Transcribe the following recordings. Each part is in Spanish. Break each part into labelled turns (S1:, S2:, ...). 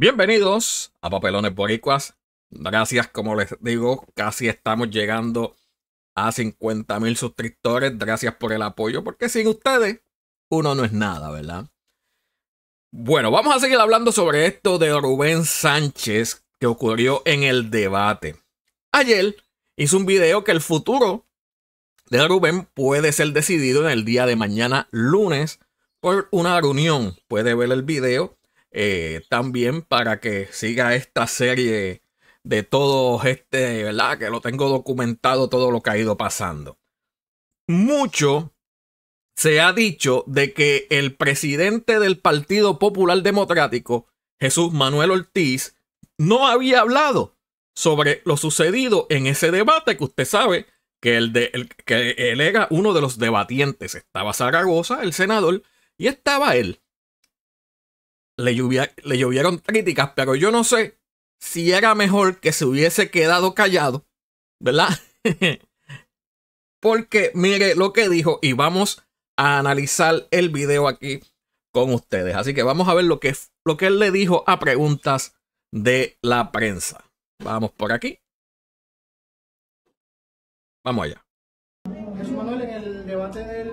S1: Bienvenidos a Papelones Boricuas. Gracias, como les digo, casi estamos llegando a 50 mil suscriptores. Gracias por el apoyo, porque sin ustedes uno no es nada, ¿verdad? Bueno, vamos a seguir hablando sobre esto de Rubén Sánchez que ocurrió en el debate. Ayer hizo un video que el futuro de Rubén puede ser decidido en el día de mañana, lunes, por una reunión. Puede ver el video eh, también para que siga esta serie de todo este, ¿verdad? Que lo tengo documentado todo lo que ha ido pasando. Mucho se ha dicho de que el presidente del Partido Popular Democrático, Jesús Manuel Ortiz, no había hablado sobre lo sucedido en ese debate que usted sabe que, el que él era uno de los debatientes. Estaba Zaragoza, el senador, y estaba él le, llovieron críticas, pero yo no sé si era mejor que se hubiese quedado callado, ¿verdad? Porque mire lo que dijo y vamos a analizar el video aquí con ustedes. Así que vamos a ver lo que, lo que él le dijo a preguntas de la prensa. Vamos por aquí. Vamos allá.
S2: Jesús Manuel, en el debate del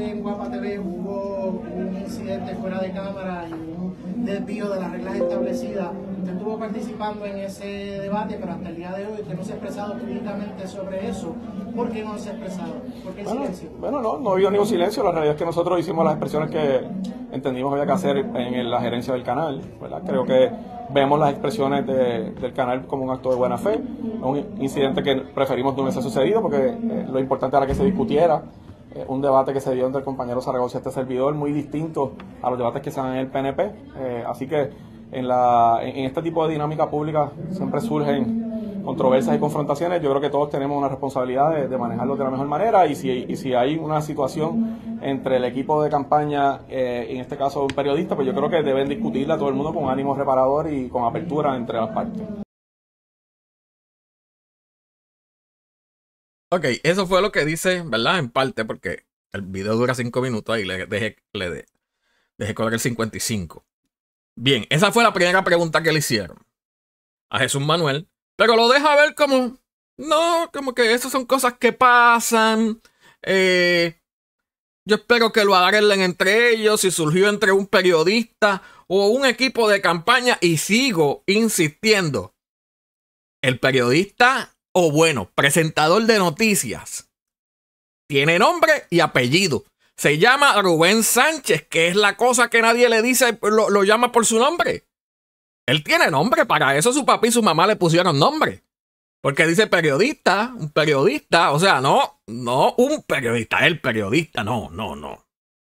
S2: en Guapa TV hubo incidente fuera de cámara y un desvío de las reglas establecidas. Usted estuvo participando en ese debate, pero hasta el día de hoy no se ha expresado públicamente sobre eso. ¿Por qué no se ha expresado? ¿Por qué bueno, silencio? Bueno, no, no ha habido ningún silencio. La realidad es que nosotros hicimos las expresiones que entendimos había que hacer en la gerencia del canal. Creo que vemos las expresiones del canal como un acto de buena fe. Un incidente que preferimos no hubiese sucedido porque eh, lo importante era que se discutiera eh, un debate que se dio entre el compañero Zaragoza y este servidor, muy distinto a los debates que se dan en el PNP. Eh, así que en, la, en, este tipo de dinámica pública siempre surgen controversias y confrontaciones. Yo creo que todos tenemos una responsabilidad de, manejarlo de la mejor manera y si, hay una situación entre el equipo de campaña, eh, en este caso un periodista, pues yo creo que deben discutirla todo el mundo con ánimo reparador y con apertura entre las partes.
S1: Ok, eso fue lo que dice, ¿verdad? En parte, porque el video dura cinco minutos y le dejé, le dejé el 55. Bien, esa fue la primera pregunta que le hicieron a Jesús Manuel, pero lo deja ver como, no, como que esas son cosas que pasan. Eh, yo espero que lo arreglen entre ellos, si surgió entre un periodista o un equipo de campaña, y sigo insistiendo. El periodista o bueno, presentador de noticias. Tiene nombre y apellido. Se llama Rubén Sánchez, que es la cosa que nadie le dice, lo, lo llama por su nombre. Él tiene nombre, para eso su papá y su mamá le pusieron nombre. Porque dice periodista, un periodista, o sea, no, no un periodista, el periodista, no, no, no.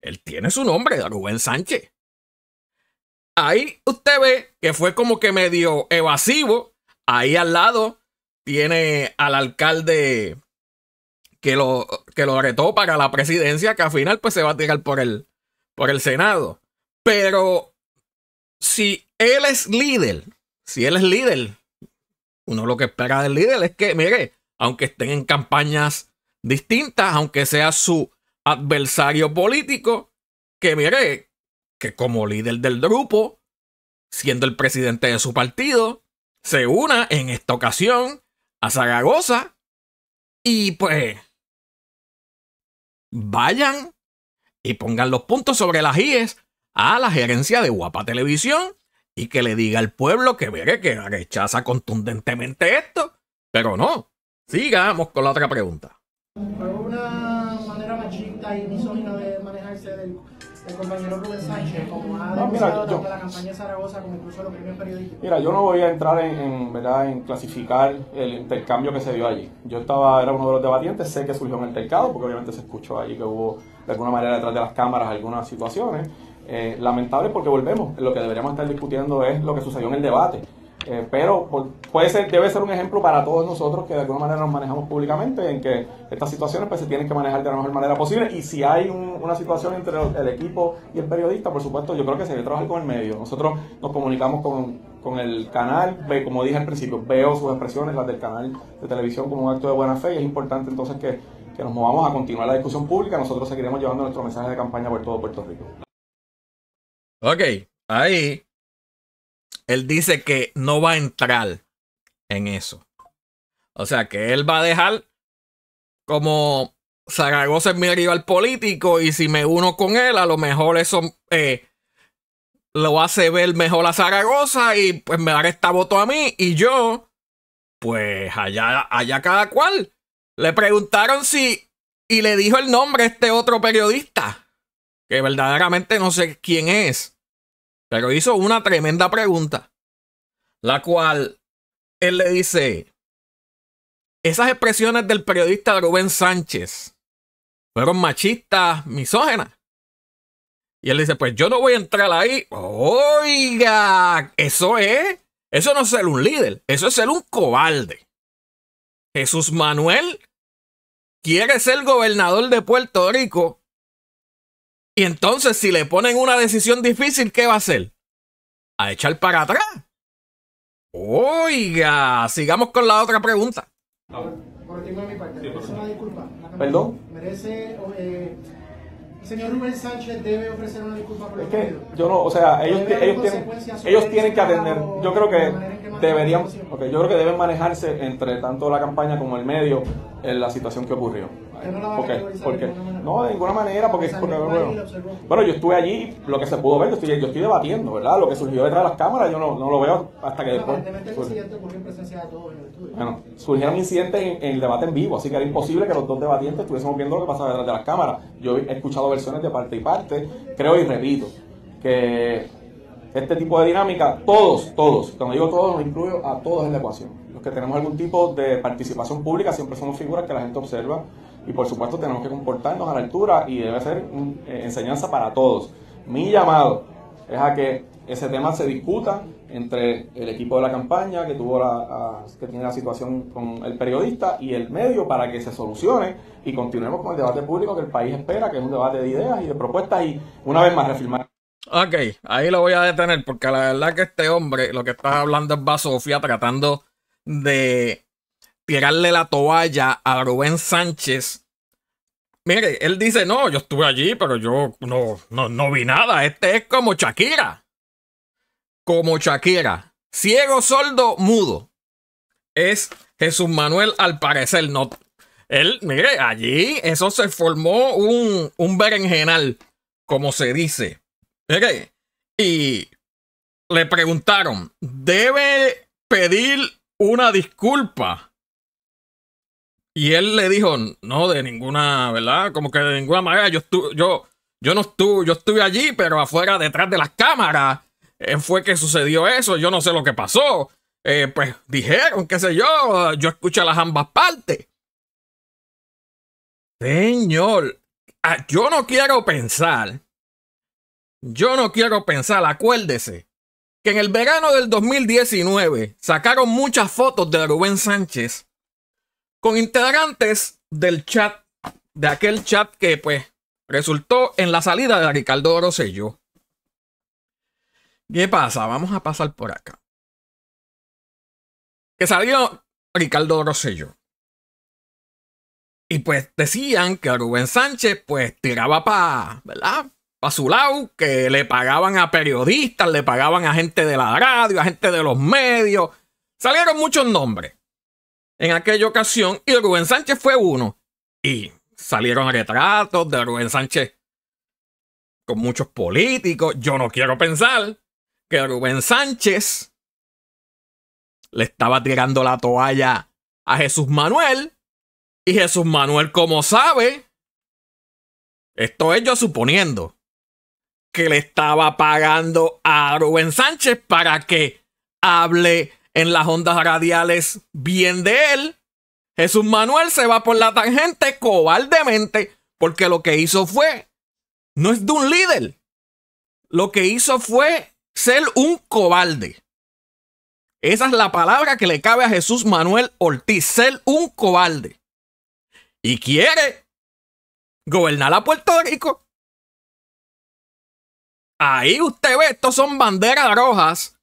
S1: Él tiene su nombre, Rubén Sánchez. Ahí usted ve que fue como que medio evasivo. Ahí al lado tiene al alcalde que lo, que lo retó para la presidencia, que al final pues se va a tirar por el, por el Senado. Pero si él es líder, si él es líder, uno lo que espera del líder es que, mire, aunque estén en campañas distintas, aunque sea su adversario político, que mire, que como líder del grupo, siendo el presidente de su partido, se una en esta ocasión a Zaragoza. Y pues. Vayan y pongan los puntos sobre las IES a la gerencia de Guapa Televisión y que le diga al pueblo que veré que rechaza contundentemente esto. Pero no. Sigamos con la otra pregunta. manera y
S2: manejarse el compañero Rubén Sánchez, como ha no, mira, yo, la campaña de Zaragoza como incluso los primeros periodistas. Mira, yo no voy a entrar en, ¿verdad? en clasificar el intercambio que se dio allí. Yo estaba, era uno de los debatientes, sé que surgió en el mercado, porque obviamente se escuchó allí que hubo de alguna manera detrás de las cámaras algunas situaciones. Eh, lamentable porque volvemos, lo que deberíamos estar discutiendo es lo que sucedió en el debate eh, pero puede ser, debe ser un ejemplo para todos nosotros que de alguna manera nos manejamos públicamente, en que estas situaciones pues, se tienen que manejar de la mejor manera posible. Y si hay una situación entre el equipo y el periodista, por supuesto, yo creo que se debe trabajar con el medio. Nosotros nos comunicamos con, el canal, ve, como dije al principio, veo sus expresiones, las del canal de televisión, como un acto de buena fe. Y es importante entonces que, que nos movamos a continuar la discusión pública. Nosotros seguiremos llevando nuestro mensaje de campaña por todo Puerto Rico.
S1: Ok, ahí él dice que no va a entrar en eso. O sea, que él va a dejar como Zaragoza es mi rival político y si me uno con él, a lo mejor eso eh, lo hace ver mejor a Zaragoza y pues me dará esta voto a mí y yo, pues allá, allá cada cual. Le preguntaron si y le dijo el nombre a este otro periodista, que verdaderamente no sé quién es. Pero hizo una tremenda pregunta, la cual él le dice, esas expresiones del periodista Rubén Sánchez fueron machistas, misógenas. Y él dice, pues yo no voy a entrar ahí. Oiga, eso es, eso no es ser un líder, eso es ser un cobarde. Jesús Manuel quiere ser gobernador de Puerto Rico y entonces, si le ponen una decisión difícil, ¿qué va a hacer? A echar para atrás. Oiga, sigamos con la otra pregunta.
S2: ¿Perdón? señor Rubén Sánchez debe ofrecer una disculpa es que yo no, o sea, ellos, tienen, que atender, yo creo que deberían, okay, yo creo que deben manejarse entre tanto la campaña como el medio en la situación que ocurrió. No porque, no, de ninguna manera, porque, bueno, yo estuve allí, lo que se pudo ver, yo estoy, debatiendo, ¿verdad? Lo que surgió detrás de las cámaras, yo no, lo veo hasta que después... Bueno, surgieron incidentes en, en, el debate en vivo, así que era imposible que los dos debatientes estuviésemos viendo lo que pasaba detrás de las cámaras. Yo he escuchado versiones de parte y parte, creo y repito, que este tipo de dinámica, todos, todos, cuando digo todos, incluyo a todos en la ecuación. Los que tenemos algún tipo de participación pública siempre somos figuras que la gente observa y por supuesto tenemos que comportarnos a la altura y debe ser eh, enseñanza para todos. Mi llamado es a que ese tema se discuta entre el equipo de la campaña que tuvo la, que tiene la situación con el periodista y el medio para que se solucione y continuemos con el debate público que el país espera, que es un debate de ideas y de propuestas y una vez más reafirmar
S1: Ok, ahí lo voy a detener porque la verdad que este hombre lo que está hablando es sofía tratando de tirarle la toalla a Rubén Sánchez. Mire, él dice, no, yo estuve allí, pero yo no, no, vi nada. Este es como Shakira. Como Shakira. Ciego, sordo, mudo. Es Jesús Manuel, al parecer, no. Él, mire, allí eso se formó un, un berenjenal, como se dice. Y le preguntaron, ¿debe pedir una disculpa? Y él le dijo, no, de ninguna, ¿verdad? Como que de ninguna manera, yo, estuve, yo, yo no estuve, yo estuve allí, pero afuera, detrás de las cámaras, eh, fue que sucedió eso, yo no sé lo que pasó. Eh, pues dijeron, qué sé yo, yo escuché las ambas partes. Señor, ah, yo no quiero pensar yo no quiero pensar, acuérdese, que en el verano del 2019 sacaron muchas fotos de Rubén Sánchez con integrantes del chat, de aquel chat que pues resultó en la salida de Ricardo Rosello. ¿Qué pasa? Vamos a pasar por acá. Que salió Ricardo Rosello. Y pues decían que Rubén Sánchez pues tiraba pa, ¿verdad? a su lado, que le pagaban a periodistas, le pagaban a gente de la radio, a gente de los medios. Salieron muchos nombres en aquella ocasión y Rubén Sánchez fue uno. Y salieron retratos de Rubén Sánchez con muchos políticos. Yo no quiero pensar que Rubén Sánchez le estaba tirando la toalla a Jesús Manuel. Y Jesús Manuel, como sabe, esto es yo suponiendo, que le estaba pagando a Rubén Sánchez para que hable en las ondas radiales bien de él. Jesús Manuel se va por la tangente cobardemente porque lo que hizo fue, no es de un líder, lo que hizo fue ser un cobarde. Esa es la palabra que le cabe a Jesús Manuel Ortiz, ser un cobarde. Y quiere gobernar a Puerto Rico Ahí usted ve, estos son banderas rojas.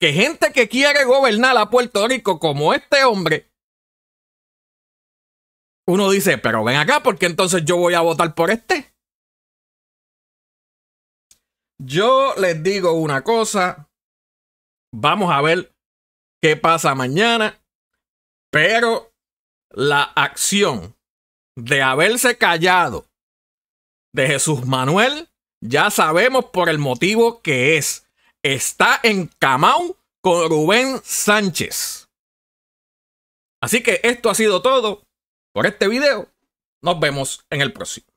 S1: Que gente que quiere gobernar a Puerto Rico como este hombre, uno dice, pero ven acá, porque entonces yo voy a votar por este. Yo les digo una cosa. Vamos a ver qué pasa mañana. Pero la acción de haberse callado de Jesús Manuel ya sabemos por el motivo que es. Está en Camau con Rubén Sánchez. Así que esto ha sido todo por este video. Nos vemos en el próximo.